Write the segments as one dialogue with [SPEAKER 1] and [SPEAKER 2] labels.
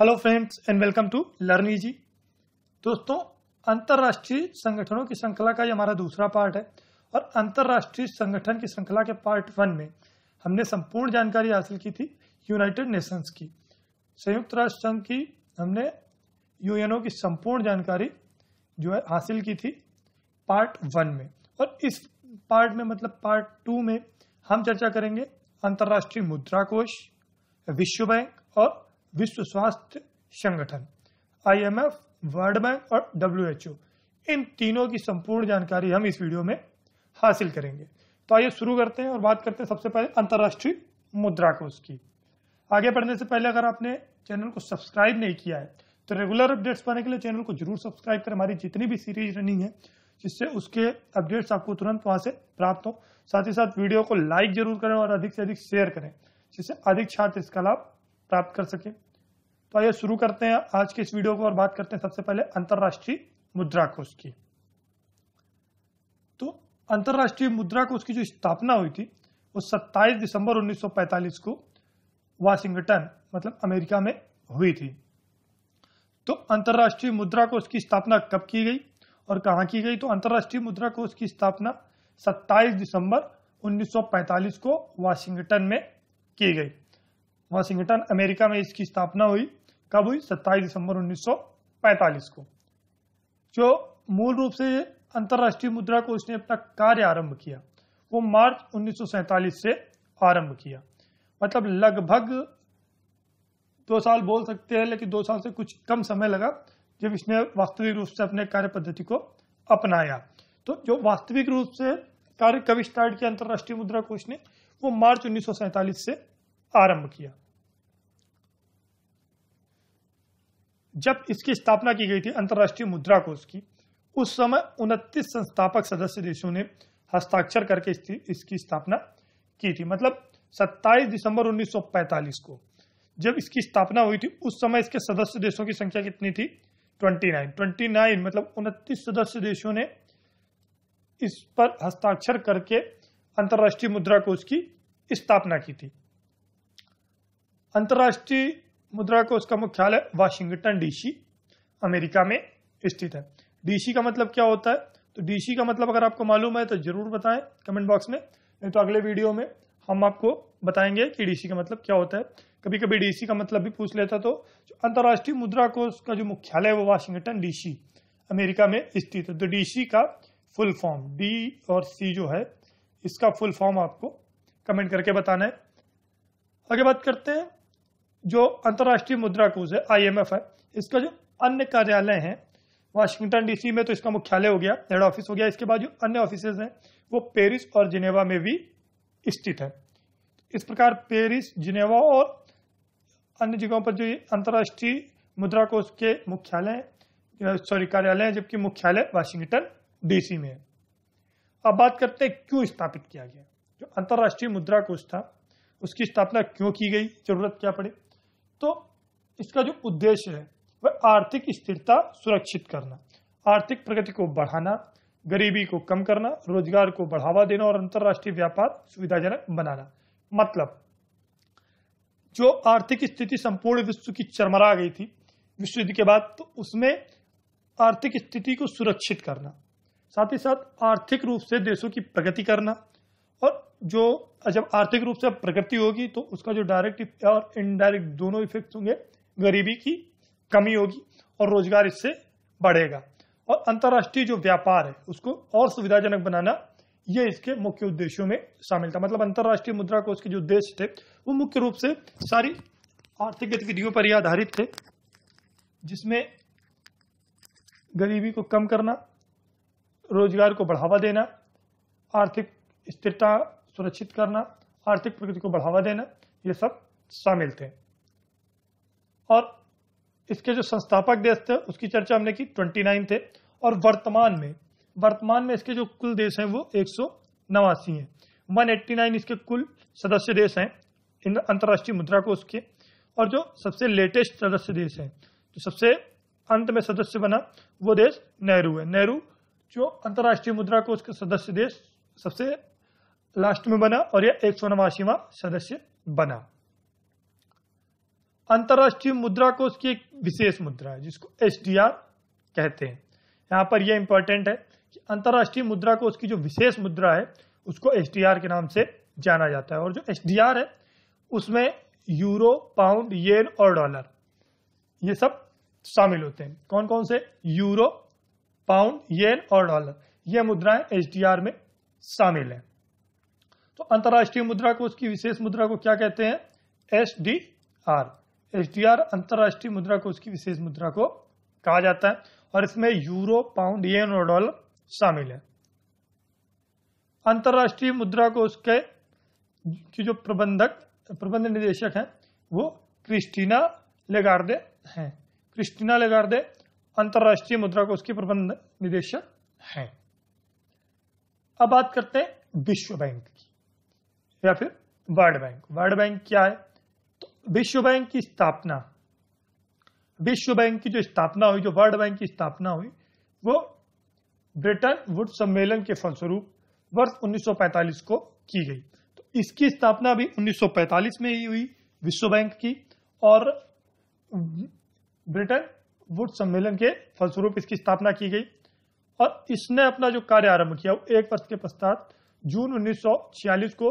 [SPEAKER 1] hello friends and welcome to learn easy दोस्तों अंतर्राष्ट्रीय संगठनों की श्रृंखला का ये हमारा दूसरा पार्ट है और अंतर्राष्ट्रीय संगठन की श्रृंखला के पार्ट वन में हमने संपूर्ण जानकारी हासिल की थी यूनाइटेड नेशंस की संयुक्त राष्ट्र संघ की हमने यूएनओ की संपूर्ण जानकारी जो है हासिल की थी पार्ट वन में और इस पार्ट में मतलब पार्ट टू में हम चर्चा करेंगे अंतर्राष्ट्रीय मुद्रा कोष विश्व बैंक और विश्व स्वास्थ्य संगठन आईएमएफ, वर्ल्ड बैंक और डब्ल्यूएचओ इन तीनों की संपूर्ण जानकारी हम इस वीडियो में हासिल करेंगे तो आइए शुरू करते हैं और बात करते हैं सबसे पहले अंतर्राष्ट्रीय मुद्रा कोष की आगे बढ़ने से पहले अगर आपने चैनल को सब्सक्राइब नहीं किया है तो रेगुलर अपडेट्स पाने के लिए चैनल को जरूर सब्सक्राइब करें हमारी जितनी भी सीरीज रनिंग है जिससे उसके अपडेट्स आपको तुरंत वहां से प्राप्त हो साथ ही साथ वीडियो को लाइक जरूर करें और अधिक से अधिक शेयर करें जिससे अधिक छात्र इसका लाभ प्राप्त कर सकें तो आइए शुरू करते हैं आज के इस वीडियो को और बात करते हैं सबसे पहले अंतर्राष्ट्रीय मुद्रा कोष की तो अंतर्राष्ट्रीय मुद्रा कोष की जो स्थापना हुई थी वो 27 दिसंबर 1945 को वाशिंगटन मतलब अमेरिका में हुई थी तो अंतर्राष्ट्रीय मुद्रा कोष की स्थापना कब की गई और कहाँ की गई तो अंतर्राष्ट्रीय मुद्रा कोष की स्थापना 27 दिसंबर 1945 को वाशिंगटन में की गई वाशिंगटन अमेरिका में इसकी स्थापना हुई कब हुई 27 दिसंबर 1945 को जो मूल रूप से अंतर्राष्ट्रीय मुद्रा कोष ने अपना कार्य आरंभ किया वो मार्च उन्नीस से आरंभ किया मतलब लगभग दो साल बोल सकते हैं लेकिन दो साल से कुछ कम समय लगा जब इसने वास्तविक रूप से अपने कार्य पद्धति को अपनाया तो जो वास्तविक रूप से कार्य कब स्टार्ट किया अंतर्राष्ट्रीय मुद्रा कोष ने वो मार्च उन्नीस से आरंभ किया जब इसकी स्थापना की गई थी अंतर्राष्ट्रीय मुद्रा कोष की उस समय उनतीस संस्थापक सदस्य देशों ने हस्ताक्षर करके इसकी स्थापना की थी मतलब 27 दिसंबर 1945 को जब इसकी स्थापना हुई थी उस समय इसके सदस्य देशों की संख्या कितनी थी 29 29 मतलब उनतीस सदस्य देशों ने इस पर हस्ताक्षर करके अंतर्राष्ट्रीय मुद्रा कोष की स्थापना की थी अंतर्राष्ट्रीय मुद्रा कोष का मुख्यालय वाशिंगटन डीसी अमेरिका में स्थित है डीसी का मतलब क्या होता है तो डीसी का मतलब अगर आपको मालूम है तो जरूर बताएं कमेंट बॉक्स में नहीं तो अगले वीडियो में हम आपको बताएंगे कि डीसी का मतलब क्या होता है कभी कभी डीसी का मतलब भी पूछ लेता तो अंतर्राष्ट्रीय मुद्रा कोष का जो मुख्यालय है वो वाशिंगटन डीसी अमेरिका में स्थित है तो डीसी का फुल फॉर्म डी और सी जो है इसका फुल फॉर्म आपको कमेंट करके बताना है आगे बात करते हैं जो अंतर्राष्ट्रीय मुद्रा कोष है आई है इसका जो अन्य कार्यालय है वाशिंगटन डीसी में तो इसका मुख्यालय हो गया हेड ऑफिस हो गया इसके बाद जो अन्य ऑफिस हैं वो पेरिस और जिनेवा में भी स्थित है इस प्रकार पेरिस जिनेवा और अन्य जगहों पर जो अंतर्राष्ट्रीय मुद्रा कोष के मुख्यालय सॉरी कार्यालय है जबकि मुख्यालय वाशिंगटन डीसी में है अब बात करते हैं क्यों स्थापित किया गया जो अंतर्राष्ट्रीय मुद्रा कोष था उसकी स्थापना क्यों की गई जरूरत क्या पड़ी तो इसका जो उद्देश्य है वह आर्थिक स्थिरता सुरक्षित करना आर्थिक प्रगति को बढ़ाना गरीबी को कम करना रोजगार को बढ़ावा देना और अंतर्राष्ट्रीय व्यापार सुविधाजनक बनाना मतलब जो आर्थिक स्थिति संपूर्ण विश्व की चरमरा गई थी विश्व युद्ध के बाद तो उसमें आर्थिक स्थिति को सुरक्षित करना साथ ही साथ आर्थिक रूप से देशों की प्रगति करना और जो जब आर्थिक रूप से प्रगति होगी तो उसका जो डायरेक्ट और इनडायरेक्ट दोनों इफेक्ट होंगे गरीबी की कमी होगी और रोजगार इससे बढ़ेगा और अंतर्राष्ट्रीय जो व्यापार है उसको और सुविधाजनक बनाना ये इसके मुख्य उद्देश्यों में शामिल था मतलब अंतर्राष्ट्रीय मुद्रा कोष के जो उद्देश्य थे वो मुख्य रूप से सारी आर्थिक गतिविधियों पर ही आधारित थे जिसमें गरीबी को कम करना रोजगार को बढ़ावा देना आर्थिक स्थिरता सुरक्षित करना आर्थिक प्रगति को बढ़ावा देना ये सब शामिल थे और इसके जो संस्थापक देश थे उसकी चर्चा हमने की 29 थे और वर्तमान में वर्तमान में इसके जो कुल देश हैं वो एक नवासी हैं 189 इसके कुल सदस्य देश हैं इन अंतर्राष्ट्रीय मुद्रा कोष के और जो सबसे लेटेस्ट सदस्य देश हैं जो सबसे अंत में सदस्य बना वो देश नेहरू है नेहरू जो अंतर्राष्ट्रीय मुद्रा कोष उसके सदस्य देश सबसे लास्ट में बना और यह एक सौ नवासीवा सदस्य बना अंतर्राष्ट्रीय मुद्रा कोष की एक विशेष मुद्रा है जिसको एस कहते हैं यहां पर यह इंपॉर्टेंट है कि अंतर्राष्ट्रीय मुद्रा कोष की जो विशेष मुद्रा है उसको एस के नाम से जाना जाता है और जो एस है उसमें यूरो पाउंड येन और डॉलर ये सब शामिल होते हैं कौन कौन से यूरो पाउंड येन और डॉलर ये मुद्राएं एस में शामिल हैं तो अंतर्राष्ट्रीय मुद्रा को उसकी विशेष मुद्रा को क्या कहते हैं S D R S D R अंतर्राष्ट्रीय मुद्रा को उसकी विशेष मुद्रा को कहा जाता है और इसमें यूरो पाउंड येन और डॉलर शामिल है अंतर्राष्ट्रीय मुद्रा को उसके की जो प्रबंधक प्रबंध निदेशक हैं वो क्रिस्टीना लेगार्डे हैं क्रिस्टीना लेगार्डे अंतर्राष्ट्रीय मुद्रा को उसके प्रबंध निदेशक हैं अब बात करते हैं विश्व बैंक की या फिर वर्ल्ड बैंक वर्ल्ड बैंक क्या है तो विश्व बैंक की स्थापना विश्व बैंक की जो स्थापना हुई जो वर्ल्ड बैंक की स्थापना हुई वो ब्रिटेन वुड सम्मेलन के फलस्वरूप वर्ष 1945 को की गई तो इसकी स्थापना भी 1945 में ही हुई विश्व बैंक की और ब्रिटेन वुड सम्मेलन के फलस्वरूप इसकी स्थापना की गई और इसने अपना जो कार्य आरंभ किया वो एक वर्ष के पश्चात जून 1946 को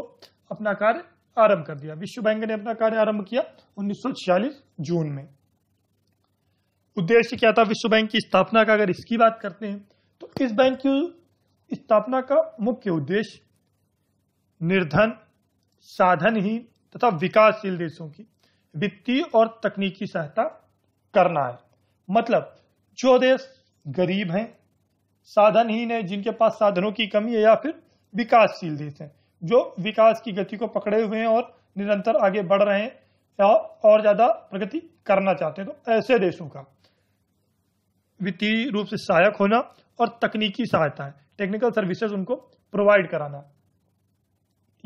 [SPEAKER 1] अपना कार्य आरंभ कर दिया विश्व बैंक ने अपना कार्य आरंभ किया उन्नीस जून में उद्देश्य क्या था विश्व बैंक की स्थापना का अगर इसकी बात करते हैं तो इस बैंक की स्थापना का मुख्य उद्देश्य निर्धन साधनहीन तथा विकासशील देशों की वित्तीय और तकनीकी सहायता करना है मतलब जो देश गरीब हैं साधनहीन है जिनके पास साधनों की कमी है या फिर विकासशील देश हैं जो विकास की गति को पकड़े हुए हैं और निरंतर आगे बढ़ रहे हैं और ज़्यादा प्रगति करना चाहते हैं तो ऐसे देशों का वित्तीय रूप से सहायक होना और तकनीकी सहायता टेक्निकल सर्विसेज उनको प्रोवाइड कराना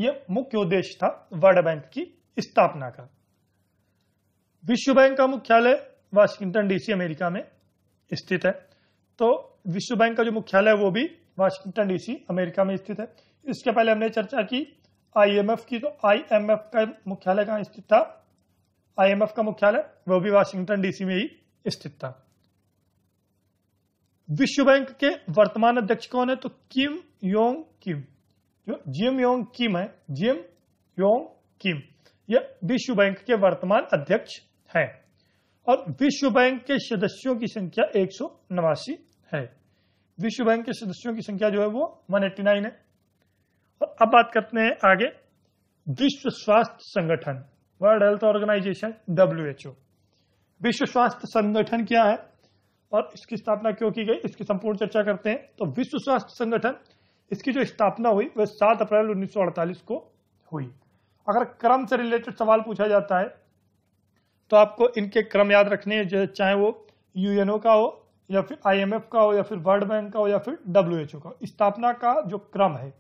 [SPEAKER 1] यह मुख्य उद्देश्य था वर्ल्ड बैंक की स्थापना का विश्व बैंक का मुख्यालय वाशिंगटन डीसी अमेरिका में स्थित है तो विश्व बैंक का जो मुख्यालय वो भी वाशिंगटन डीसी अमेरिका में स्थित है इसके पहले हमने चर्चा की आईएमएफ की तो आईएमएफ का मुख्यालय कहाँ स्थित था आईएमएफ का मुख्यालय वो भी वाशिंगटन डीसी में ही स्थित था विश्व बैंक के वर्तमान अध्यक्ष कौन है तो किम योंग किम जो जिम योंग किम है जिम योंग किम यह विश्व बैंक के वर्तमान अध्यक्ष हैं और विश्व बैंक के सदस्यों की संख्या एक है विश्व बैंक के सदस्यों की संख्या जो है वो 189 है और अब बात करते हैं आगे विश्व स्वास्थ्य संगठन World Health Organization W H O विश्व स्वास्थ्य संगठन क्या है और इसकी स्थापना क्यों की गई इसकी संपूर्ण चर्चा करते हैं तो विश्व स्वास्थ्य संगठन इसकी जो स्थापना हुई वह सात अप्रैल अड़तालीस को हुई अगर क्रम से रिलेटेड सवाल पूछा जाता है तो आपको इनके क्रम याद रखने चाहे वो यूएनओ का हो या फिर आईएमएफ का हो या फिर वर्ल्ड बैंक का हो या फिर डब्ल्यूएचओ का स्थापना का जो क्रम है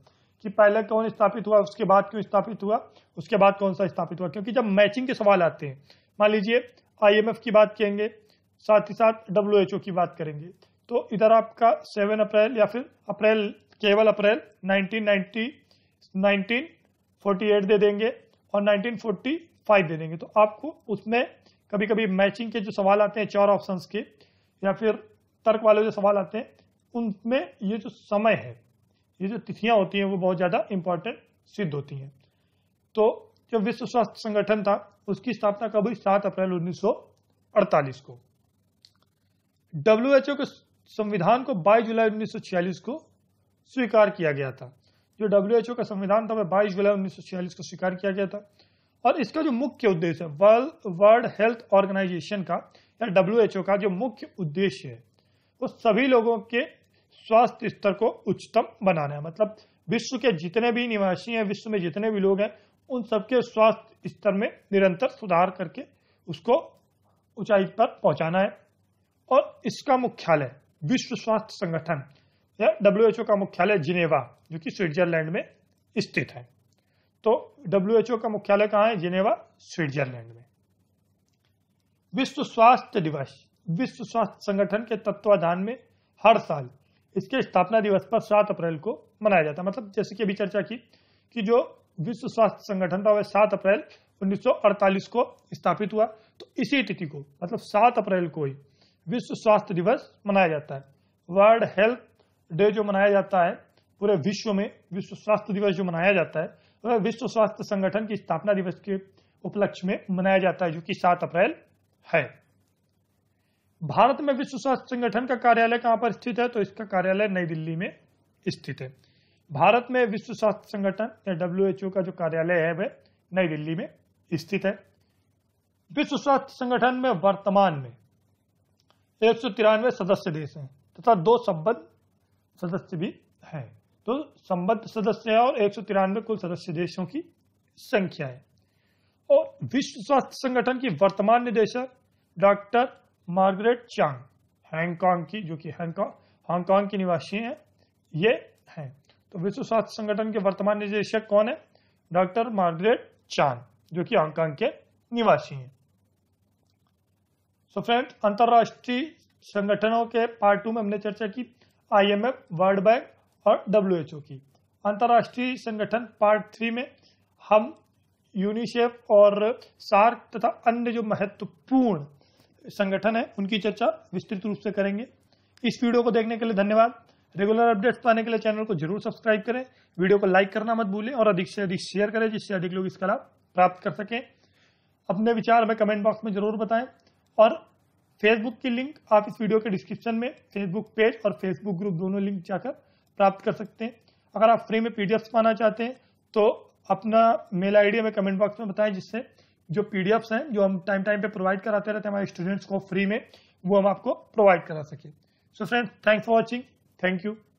[SPEAKER 1] कि पहले कौन स्थापित हुआ उसके बाद क्यों स्थापित हुआ उसके बाद कौन सा स्थापित हुआ क्योंकि जब मैचिंग के सवाल आते हैं मान लीजिए आईएमएफ की बात कहेंगे साथ ही साथ डब्ल्यूएचओ की बात करेंगे तो इधर आपका सेवन अप्रैल या फिर अप्रैल केवल अप्रैल 1990 1948 दे देंगे और 1945 दे देंगे तो आपको उसमें कभी कभी मैचिंग के जो सवाल आते हैं चार ऑप्शंस के या फिर तर्क वाले जो सवाल आते हैं उनमें ये जो समय है ये जो तिथियां होती हैं वो बहुत ज़्यादा इंपॉर्टेंट सिद्ध होती हैं तो जो विश्व स्वास्थ्य संगठन था उसकी स्थापना कब हुई सात अप्रैल उन्नीस को डब्ल्यू के संविधान को 22 जुलाई 1946 को स्वीकार किया गया था जो डब्ल्यू का संविधान था वह 22 जुलाई 1946 को स्वीकार किया गया था और इसका जो मुख्य उद्देश्य है वर्ल्ड वर्ल्ड हेल्थ ऑर्गेनाइजेशन का या डब्ल्यू का जो मुख्य उद्देश्य है वो सभी लोगों के स्वास्थ्य स्तर को उच्चतम बनाना है मतलब विश्व के जितने भी निवासी हैं विश्व में जितने भी लोग हैं उन सबके स्वास्थ्य स्तर में निरंतर सुधार करके उसको ऊंचाई पर पहुंचाना है और इसका मुख्यालय विश्व स्वास्थ्य संगठन या डब्ल्यू का मुख्यालय जिनेवा जो कि स्विट्जरलैंड में स्थित है तो डब्ल्यू का मुख्यालय कहाँ है जिनेवा स्विट्जरलैंड में विश्व स्वास्थ्य दिवस विश्व स्वास्थ्य संगठन के तत्वाधान में हर साल इसके स्थापना दिवस पर सात अप्रैल को मनाया जाता है मतलब जैसे कि अभी चर्चा की कि जो विश्व स्वास्थ्य संगठन था वह सात अप्रैल 1948 को स्थापित हुआ तो इसी तिथि को मतलब सात अप्रैल को ही विश्व स्वास्थ्य दिवस मनाया जाता है वर्ल्ड हेल्थ डे जो मनाया जाता है पूरे विश्व में विश्व स्वास्थ्य दिवस जो मनाया जाता है वह विश्व स्वास्थ्य संगठन की स्थापना दिवस के उपलक्ष्य में मनाया जाता है जो कि सात अप्रैल है भारत में विश्व स्वास्थ्य संगठन का कार्यालय कहां पर स्थित है तो इसका कार्यालय नई दिल्ली में स्थित है भारत में विश्व स्वास्थ्य संगठन या डब्ल्यू का जो कार्यालय है वह नई दिल्ली में स्थित है विश्व स्वास्थ्य संगठन में वर्तमान में एक सौ तिरानवे सदस्य देश हैं तथा दो संबद्ध सदस्य भी हैं तो संबद्ध सदस्य है और एक सौ तिरानवे कुल सदस्य देशों की संख्या है और विश्व स्वास्थ्य संगठन की वर्तमान निदेशक डॉक्टर मार्गरेट चांग हैंगकांग की जो कि हैंगकांग हांगकांग की निवासी हैं ये हैं तो विश्व स्वास्थ्य संगठन के वर्तमान निदेशक कौन है डॉक्टर मार्गरेट चांग जो कि हांगकांग के निवासी हैं सो फ्रेंड अंतर्राष्ट्रीय संगठनों के पार्ट टू में हमने चर्चा की आईएमएफ वर्ल्ड बैंक और डब्ल्यूएचओ की अंतर्राष्ट्रीय संगठन पार्ट थ्री में हम यूनिसेफ और सार्क तथा अन्य जो महत्वपूर्ण संगठन है उनकी चर्चा विस्तृत रूप से करेंगे इस वीडियो को देखने के लिए धन्यवाद रेगुलर अपडेट्स पाने के लिए चैनल को जरूर सब्सक्राइब करें वीडियो को लाइक करना मत भूलें और अधिक से अधिक शेयर करें जिससे अधिक लोग इसका लाभ प्राप्त कर सकें अपने विचार हमें कमेंट बॉक्स में जरूर बताएं और फेसबुक की लिंक आप इस वीडियो के डिस्क्रिप्शन में फेसबुक पेज और फेसबुक ग्रुप दोनों लिंक जाकर प्राप्त कर सकते हैं अगर आप फ्री में पीडीएफ पाना चाहते हैं तो अपना मेल आईडी हमें कमेंट बॉक्स में बताएं जिससे जो पीडीएफ हैं जो हम टाइम टाइम पे प्रोवाइड कराते रहते हैं हमारे स्टूडेंट्स को फ्री में वो हम आपको प्रोवाइड करा सके so friends thank for watching thank you